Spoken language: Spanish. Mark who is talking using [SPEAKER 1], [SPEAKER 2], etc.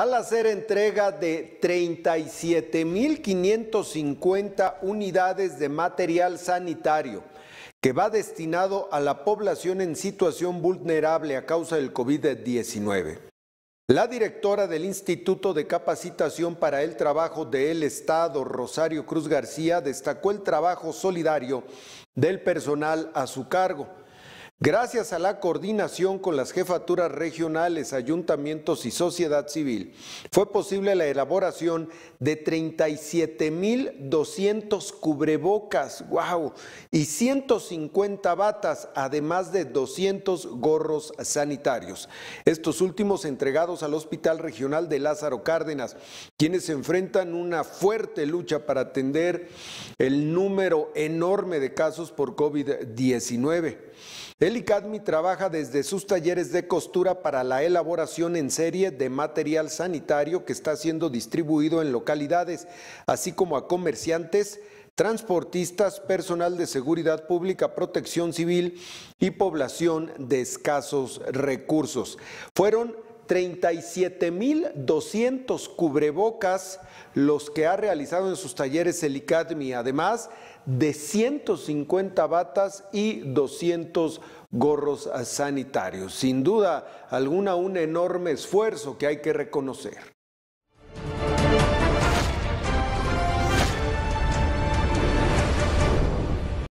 [SPEAKER 1] al hacer entrega de 37.550 unidades de material sanitario que va destinado a la población en situación vulnerable a causa del COVID-19. La directora del Instituto de Capacitación para el Trabajo del Estado, Rosario Cruz García, destacó el trabajo solidario del personal a su cargo Gracias a la coordinación con las jefaturas regionales, ayuntamientos y sociedad civil, fue posible la elaboración de 37.200 cubrebocas, wow, y 150 batas, además de 200 gorros sanitarios. Estos últimos entregados al Hospital Regional de Lázaro Cárdenas, quienes enfrentan una fuerte lucha para atender el número enorme de casos por COVID-19. El ICADMI trabaja desde sus talleres de costura para la elaboración en serie de material sanitario que está siendo distribuido en localidades, así como a comerciantes, transportistas, personal de seguridad pública, protección civil y población de escasos recursos. Fueron 37.200 cubrebocas los que ha realizado en sus talleres el ICADMI, además de 150 batas y 200 gorros sanitarios. Sin duda alguna, un enorme esfuerzo que hay que reconocer.